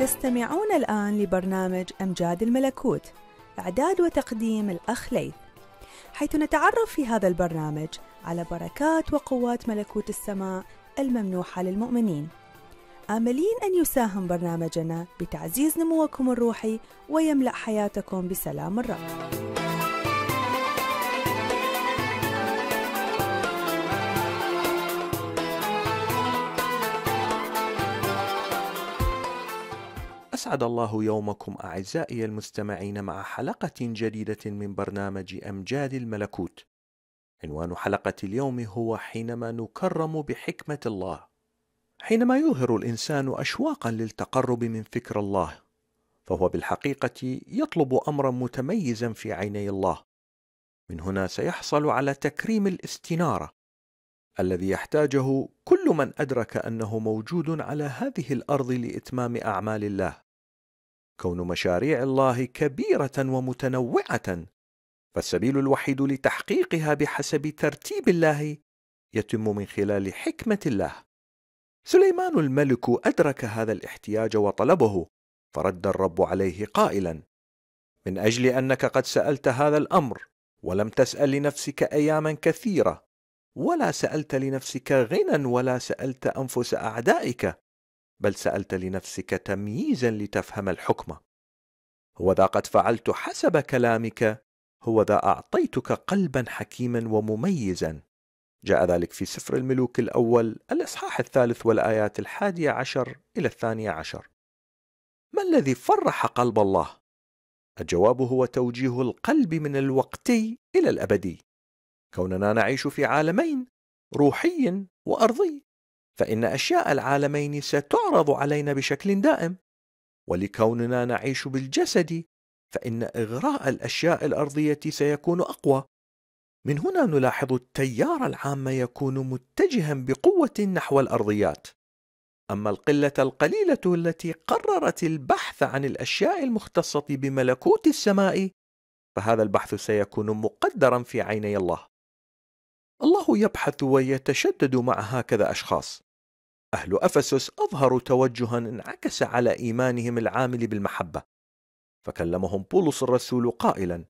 تستمعون الآن لبرنامج أمجاد الملكوت إعداد وتقديم الأخ ليث حيث نتعرف في هذا البرنامج على بركات وقوات ملكوت السماء الممنوحة للمؤمنين آملين أن يساهم برنامجنا بتعزيز نموكم الروحي ويملأ حياتكم بسلام الرب أسعد الله يومكم أعزائي المستمعين مع حلقة جديدة من برنامج أمجاد الملكوت. عنوان حلقة اليوم هو حينما نكرم بحكمة الله. حينما يظهر الإنسان أشواقا للتقرب من فكر الله، فهو بالحقيقة يطلب أمرا متميزا في عيني الله. من هنا سيحصل على تكريم الاستنارة، الذي يحتاجه كل من ادرك انه موجود على هذه الارض لاتمام اعمال الله كون مشاريع الله كبيره ومتنوعه فالسبيل الوحيد لتحقيقها بحسب ترتيب الله يتم من خلال حكمه الله سليمان الملك ادرك هذا الاحتياج وطلبه فرد الرب عليه قائلا من اجل انك قد سالت هذا الامر ولم تسال لنفسك اياما كثيره ولا سالت لنفسك غنى ولا سالت انفس اعدائك بل سألت لنفسك تمييزا لتفهم الحكمة ذا قد فعلت حسب كلامك هو ذا أعطيتك قلبا حكيما ومميزا جاء ذلك في سفر الملوك الأول الإصحاح الثالث والآيات الحادية عشر إلى الثانية عشر ما الذي فرح قلب الله؟ الجواب هو توجيه القلب من الوقتي إلى الأبدي كوننا نعيش في عالمين روحي وأرضي فإن أشياء العالمين ستعرض علينا بشكل دائم ولكوننا نعيش بالجسد فإن إغراء الأشياء الأرضية سيكون أقوى من هنا نلاحظ التيار العام يكون متجها بقوة نحو الأرضيات أما القلة القليلة التي قررت البحث عن الأشياء المختصة بملكوت السماء فهذا البحث سيكون مقدرا في عيني الله الله يبحث ويتشدد مع هكذا أشخاص أهل أفسس أظهروا توجها انعكس على إيمانهم العامل بالمحبة فكلمهم بولس الرسول قائلا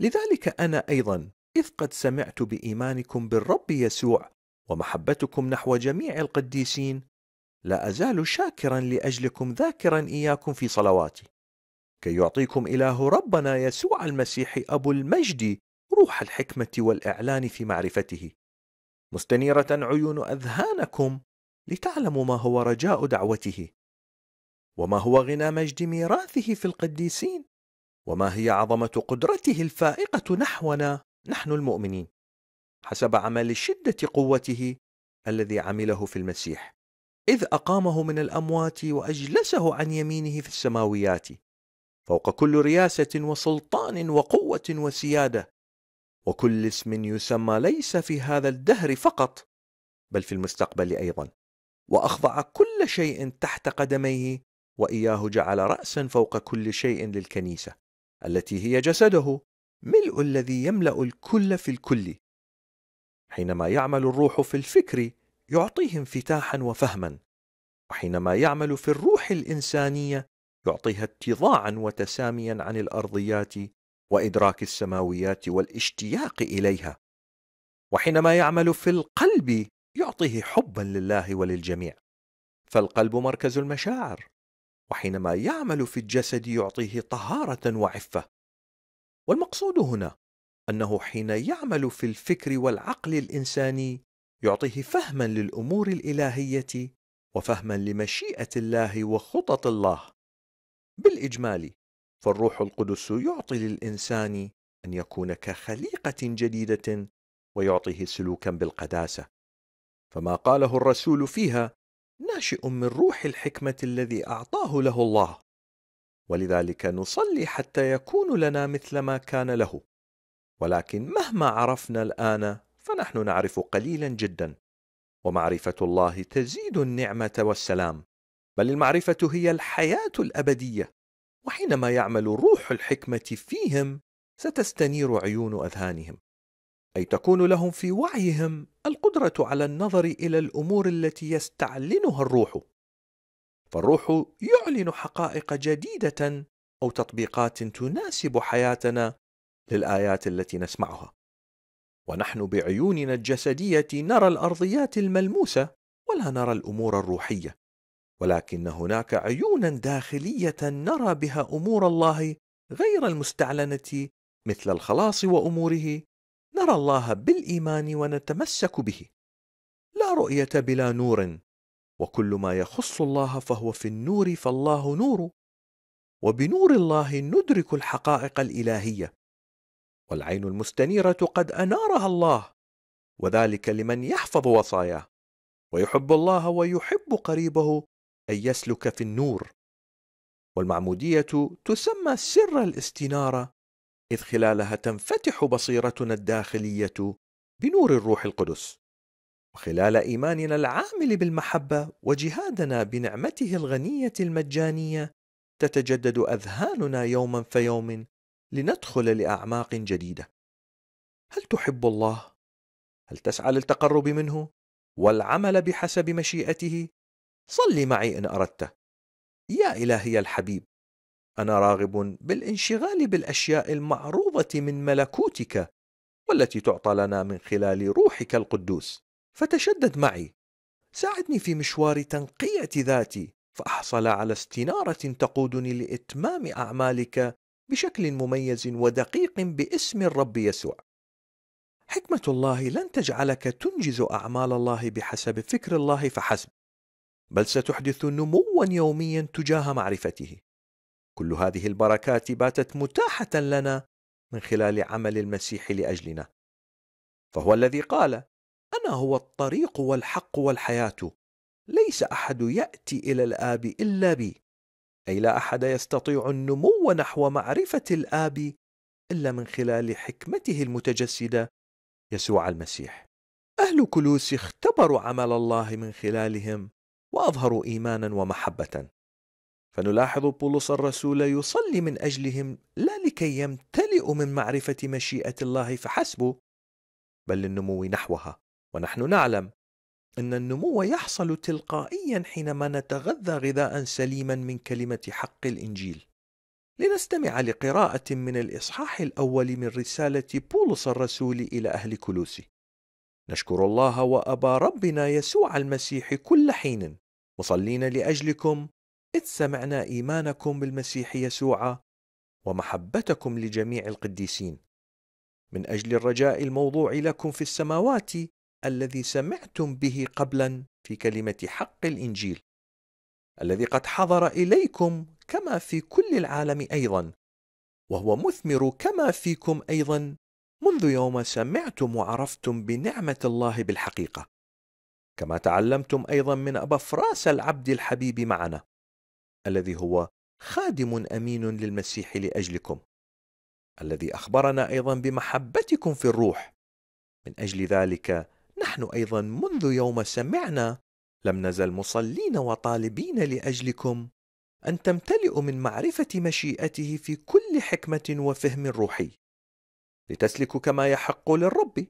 لذلك أنا أيضا إذ قد سمعت بإيمانكم بالرب يسوع ومحبتكم نحو جميع القديسين لا أزال شاكرا لأجلكم ذاكرا إياكم في صلواتي كي يعطيكم إله ربنا يسوع المسيح أبو المجد روح الحكمة والإعلان في معرفته مستنيرة عيون أذهانكم لتعلموا ما هو رجاء دعوته وما هو غنى مجد ميراثه في القديسين وما هي عظمه قدرته الفائقه نحونا نحن المؤمنين حسب عمل شده قوته الذي عمله في المسيح اذ اقامه من الاموات واجلسه عن يمينه في السماويات فوق كل رياسه وسلطان وقوه وسياده وكل اسم يسمى ليس في هذا الدهر فقط بل في المستقبل ايضا واخضع كل شيء تحت قدميه واياه جعل راسا فوق كل شيء للكنيسه التي هي جسده ملء الذي يملا الكل في الكل حينما يعمل الروح في الفكر يعطيه انفتاحا وفهما وحينما يعمل في الروح الانسانيه يعطيها اتضاعا وتساميا عن الارضيات وادراك السماويات والاشتياق اليها وحينما يعمل في القلب يعطيه حبا لله وللجميع فالقلب مركز المشاعر وحينما يعمل في الجسد يعطيه طهاره وعفه والمقصود هنا انه حين يعمل في الفكر والعقل الانساني يعطيه فهما للامور الالهيه وفهما لمشيئه الله وخطط الله بالاجمال فالروح القدس يعطي للانسان ان يكون كخليقه جديده ويعطيه سلوكا بالقداسه فما قاله الرسول فيها ناشئ من روح الحكمة الذي أعطاه له الله ولذلك نصلي حتى يكون لنا مثل ما كان له ولكن مهما عرفنا الآن فنحن نعرف قليلا جدا ومعرفة الله تزيد النعمة والسلام بل المعرفة هي الحياة الأبدية وحينما يعمل روح الحكمة فيهم ستستنير عيون أذهانهم اي تكون لهم في وعيهم القدره على النظر الى الامور التي يستعلنها الروح فالروح يعلن حقائق جديده او تطبيقات تناسب حياتنا للايات التي نسمعها ونحن بعيوننا الجسديه نرى الارضيات الملموسه ولا نرى الامور الروحيه ولكن هناك عيونا داخليه نرى بها امور الله غير المستعلنه مثل الخلاص واموره نرى الله بالايمان ونتمسك به لا رؤيه بلا نور وكل ما يخص الله فهو في النور فالله نور وبنور الله ندرك الحقائق الالهيه والعين المستنيره قد انارها الله وذلك لمن يحفظ وصاياه ويحب الله ويحب قريبه ان يسلك في النور والمعموديه تسمى سر الاستناره إذ خلالها تنفتح بصيرتنا الداخلية بنور الروح القدس وخلال إيماننا العامل بالمحبة وجهادنا بنعمته الغنية المجانية تتجدد أذهاننا يوما فيوم لندخل لأعماق جديدة هل تحب الله؟ هل تسعى للتقرب منه؟ والعمل بحسب مشيئته؟ صل معي إن أردت يا إلهي الحبيب انا راغب بالانشغال بالاشياء المعروضه من ملكوتك والتي تعطى لنا من خلال روحك القدوس فتشدد معي ساعدني في مشوار تنقيه ذاتي فاحصل على استناره تقودني لاتمام اعمالك بشكل مميز ودقيق باسم الرب يسوع حكمه الله لن تجعلك تنجز اعمال الله بحسب فكر الله فحسب بل ستحدث نموا يوميا تجاه معرفته كل هذه البركات باتت متاحه لنا من خلال عمل المسيح لاجلنا فهو الذي قال انا هو الطريق والحق والحياه ليس احد ياتي الى الاب الا بي اي لا احد يستطيع النمو نحو معرفه الاب الا من خلال حكمته المتجسده يسوع المسيح اهل كلوس اختبروا عمل الله من خلالهم واظهروا ايمانا ومحبه فنلاحظ بولس الرسول يصلي من اجلهم لا لكي يمتلئوا من معرفه مشيئه الله فحسب بل للنمو نحوها ونحن نعلم ان النمو يحصل تلقائيا حينما نتغذى غذاء سليما من كلمه حق الانجيل لنستمع لقراءه من الاصحاح الاول من رساله بولس الرسول الى اهل كلوسي نشكر الله وابا ربنا يسوع المسيح كل حين مصلين لاجلكم إذ سمعنا إيمانكم بالمسيح يسوع ومحبتكم لجميع القديسين من أجل الرجاء الموضوع لكم في السماوات الذي سمعتم به قبلا في كلمة حق الإنجيل الذي قد حضر إليكم كما في كل العالم أيضا وهو مثمر كما فيكم أيضا منذ يوم سمعتم وعرفتم بنعمة الله بالحقيقة كما تعلمتم أيضا من أبا فراس العبد الحبيب معنا الذي هو خادم امين للمسيح لاجلكم الذي اخبرنا ايضا بمحبتكم في الروح من اجل ذلك نحن ايضا منذ يوم سمعنا لم نزل مصلين وطالبين لاجلكم ان تمتلئوا من معرفه مشيئته في كل حكمه وفهم روحي لتسلكوا كما يحق للرب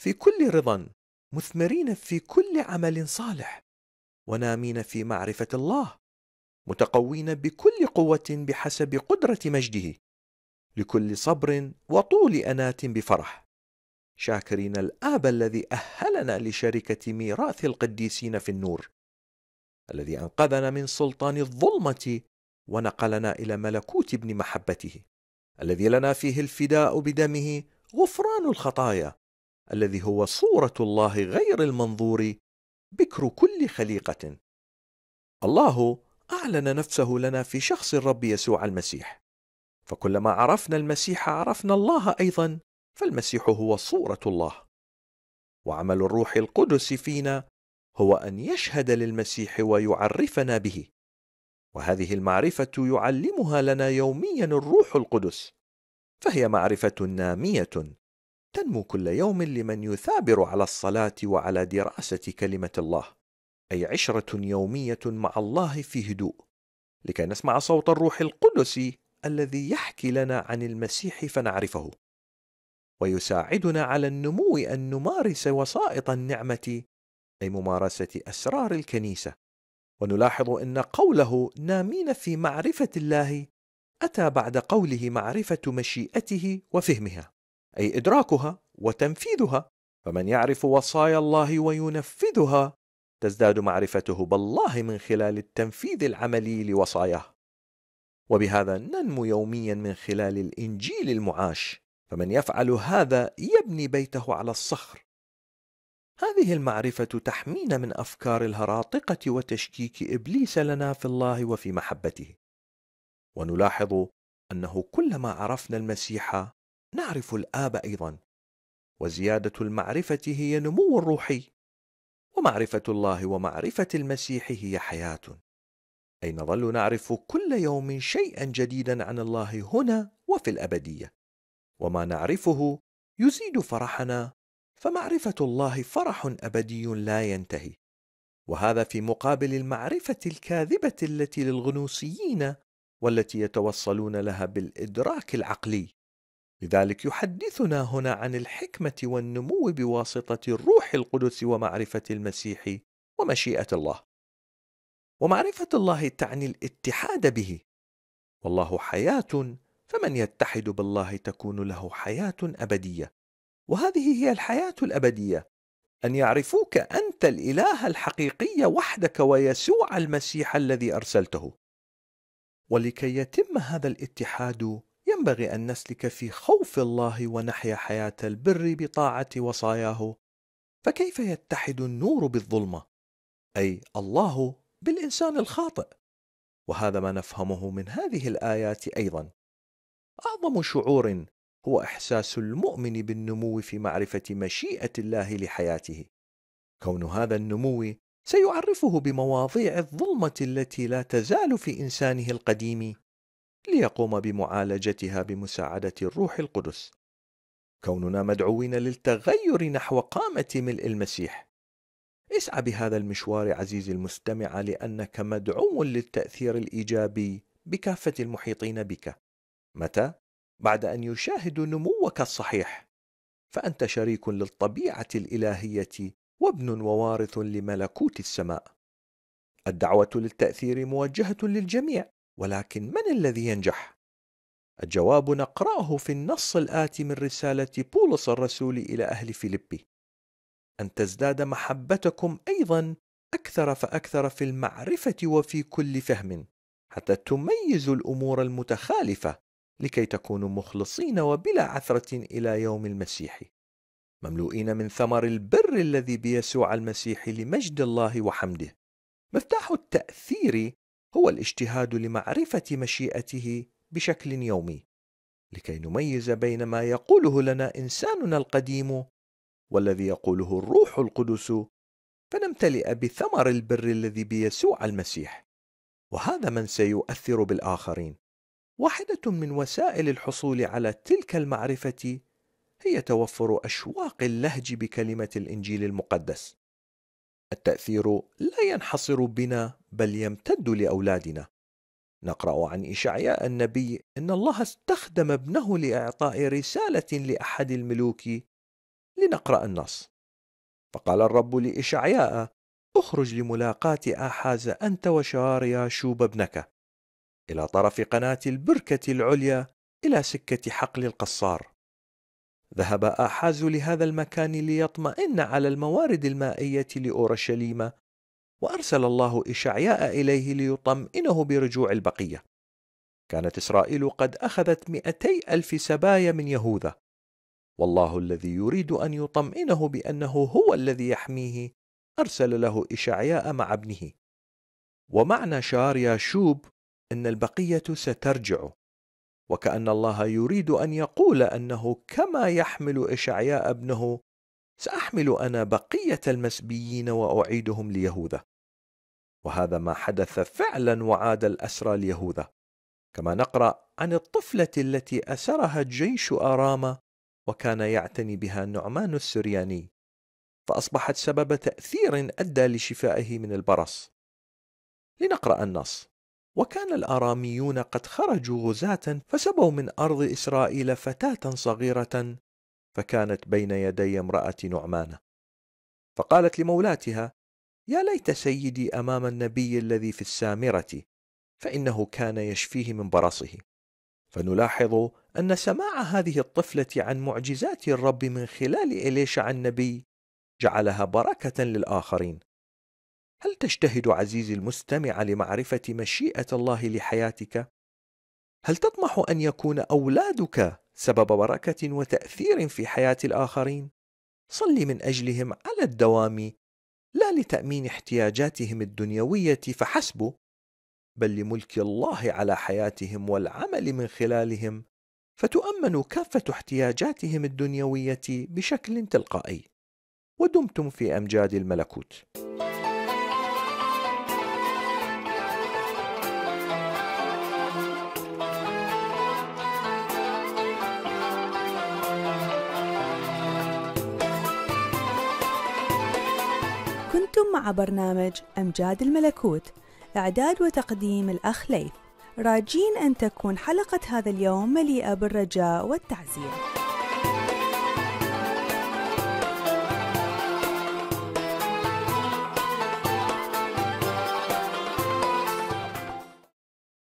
في كل رضا مثمرين في كل عمل صالح ونامين في معرفه الله متقوين بكل قوة بحسب قدرة مجده لكل صبر وطول أناة بفرح شاكرين الآب الذي أهلنا لشركة ميراث القديسين في النور الذي أنقذنا من سلطان الظلمة ونقلنا إلى ملكوت ابن محبته الذي لنا فيه الفداء بدمه غفران الخطايا الذي هو صورة الله غير المنظور بكر كل خليقة الله اعلن نفسه لنا في شخص الرب يسوع المسيح فكلما عرفنا المسيح عرفنا الله ايضا فالمسيح هو صوره الله وعمل الروح القدس فينا هو ان يشهد للمسيح ويعرفنا به وهذه المعرفه يعلمها لنا يوميا الروح القدس فهي معرفه ناميه تنمو كل يوم لمن يثابر على الصلاه وعلى دراسه كلمه الله أي عشرة يومية مع الله في هدوء لكي نسمع صوت الروح القدس الذي يحكي لنا عن المسيح فنعرفه ويساعدنا على النمو أن نمارس وسائط النعمة أي ممارسة أسرار الكنيسة ونلاحظ أن قوله نامين في معرفة الله أتى بعد قوله معرفة مشيئته وفهمها أي إدراكها وتنفيذها فمن يعرف وصايا الله وينفذها تزداد معرفته بالله من خلال التنفيذ العملي لوصاياه وبهذا ننمو يوميا من خلال الانجيل المعاش فمن يفعل هذا يبني بيته على الصخر هذه المعرفه تحمينا من افكار الهراطقه وتشكيك ابليس لنا في الله وفي محبته ونلاحظ انه كلما عرفنا المسيح نعرف الاب ايضا وزياده المعرفه هي نمو روحي ومعرفة الله ومعرفة المسيح هي حياة أي نظل نعرف كل يوم شيئا جديدا عن الله هنا وفي الأبدية وما نعرفه يزيد فرحنا فمعرفة الله فرح أبدي لا ينتهي وهذا في مقابل المعرفة الكاذبة التي للغنوصيين والتي يتوصلون لها بالإدراك العقلي لذلك يحدثنا هنا عن الحكمة والنمو بواسطة الروح القدس ومعرفة المسيح ومشيئة الله. ومعرفة الله تعني الاتحاد به، والله حياة فمن يتحد بالله تكون له حياة أبدية، وهذه هي الحياة الأبدية أن يعرفوك أنت الإله الحقيقي وحدك ويسوع المسيح الذي أرسلته. ولكي يتم هذا الاتحاد ينبغي أن نسلك في خوف الله ونحيا حياة البر بطاعة وصاياه فكيف يتحد النور بالظلمة أي الله بالإنسان الخاطئ وهذا ما نفهمه من هذه الآيات أيضا أعظم شعور هو إحساس المؤمن بالنمو في معرفة مشيئة الله لحياته كون هذا النمو سيعرفه بمواضيع الظلمة التي لا تزال في إنسانه القديم ليقوم بمعالجتها بمساعدة الروح القدس. كوننا مدعوين للتغير نحو قامة ملء المسيح. اسعى بهذا المشوار عزيزي المستمع لأنك مدعو للتأثير الإيجابي بكافة المحيطين بك. متى؟ بعد أن يشاهدوا نموك الصحيح. فأنت شريك للطبيعة الإلهية وابن ووارث لملكوت السماء. الدعوة للتأثير موجهة للجميع. ولكن من الذي ينجح؟ الجواب نقرأه في النص الآتي من رسالة بولس الرسول إلى أهل فيلبي أن تزداد محبتكم أيضا أكثر فأكثر في المعرفة وفي كل فهم حتى تميزوا الأمور المتخالفة لكي تكونوا مخلصين وبلا عثرة إلى يوم المسيح مملوئين من ثمر البر الذي بيسوع المسيح لمجد الله وحمده مفتاح التأثير هو الاجتهاد لمعرفة مشيئته بشكل يومي لكي نميز بين ما يقوله لنا إنساننا القديم والذي يقوله الروح القدس فنمتلئ بثمر البر الذي بيسوع المسيح وهذا من سيؤثر بالآخرين واحدة من وسائل الحصول على تلك المعرفة هي توفر أشواق اللهج بكلمة الإنجيل المقدس التأثير لا ينحصر بنا بل يمتد لأولادنا. نقرأ عن إشعياء النبي إن الله استخدم ابنه لإعطاء رسالة لأحد الملوك لنقرأ النص. فقال الرب لإشعياء: اخرج لملاقاة آحاز أنت وشار ياشوب ابنك إلى طرف قناة البركة العليا إلى سكة حقل القصار ذهب آحاز لهذا المكان ليطمئن على الموارد المائية لأورشليم وأرسل الله إشعياء إليه ليطمئنه برجوع البقية كانت إسرائيل قد أخذت مئتي ألف سبايا من يهوذا والله الذي يريد أن يطمئنه بأنه هو الذي يحميه أرسل له إشعياء مع ابنه ومعنى شعار ياشوب أن البقية سترجع وكأن الله يريد أن يقول أنه كما يحمل إشعياء ابنه سأحمل أنا بقية المسبيين وأعيدهم ليهوذا وهذا ما حدث فعلا وعاد الأسرى ليهوذا كما نقرأ عن الطفلة التي أسرها جيش آرامة وكان يعتني بها نعمان السرياني فأصبحت سبب تأثير أدى لشفائه من البرص لنقرأ النص وكان الاراميون قد خرجوا غزاه فسبوا من ارض اسرائيل فتاه صغيره فكانت بين يدي امراه نعمانه فقالت لمولاتها يا ليت سيدي امام النبي الذي في السامره فانه كان يشفيه من برصه فنلاحظ ان سماع هذه الطفله عن معجزات الرب من خلال اليشع النبي جعلها بركه للاخرين هل تجتهد عزيزي المستمع لمعرفة مشيئة الله لحياتك؟ هل تطمح أن يكون أولادك سبب بركة وتأثير في حياة الآخرين؟ صل من أجلهم على الدوام لا لتأمين احتياجاتهم الدنيوية فحسب، بل لملك الله على حياتهم والعمل من خلالهم، فتؤمن كافة احتياجاتهم الدنيوية بشكل تلقائي. ودمتم في أمجاد الملكوت. كنتم مع برنامج أمجاد الملكوت إعداد وتقديم الأخ ليث راجين أن تكون حلقة هذا اليوم مليئة بالرجاء والتعزية